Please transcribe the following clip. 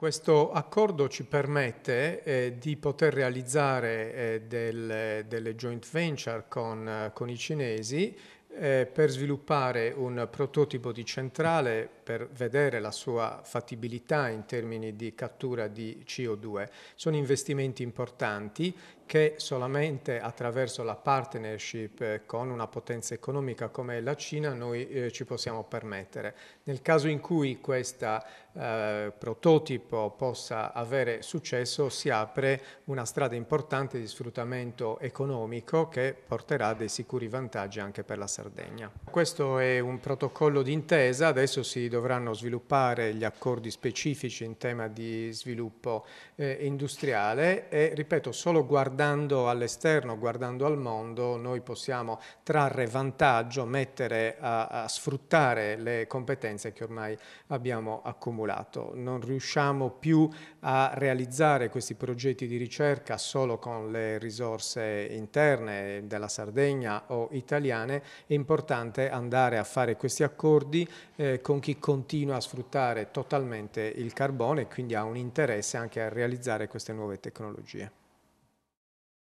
Questo accordo ci permette eh, di poter realizzare eh, del, delle joint venture con, eh, con i cinesi eh, per sviluppare un prototipo di centrale per vedere la sua fattibilità in termini di cattura di CO2. Sono investimenti importanti che solamente attraverso la partnership eh, con una potenza economica come la Cina noi eh, ci possiamo permettere. Nel caso in cui questo eh, prototipo possa avere successo si apre una strada importante di sfruttamento economico che porterà dei sicuri vantaggi anche per la Sardegna. Sardegna. Questo è un protocollo d'intesa, adesso si dovranno sviluppare gli accordi specifici in tema di sviluppo eh, industriale e ripeto, solo guardando all'esterno, guardando al mondo, noi possiamo trarre vantaggio, mettere a, a sfruttare le competenze che ormai abbiamo accumulato. Non riusciamo più a realizzare questi progetti di ricerca solo con le risorse interne della Sardegna o italiane è importante andare a fare questi accordi eh, con chi continua a sfruttare totalmente il carbone e quindi ha un interesse anche a realizzare queste nuove tecnologie.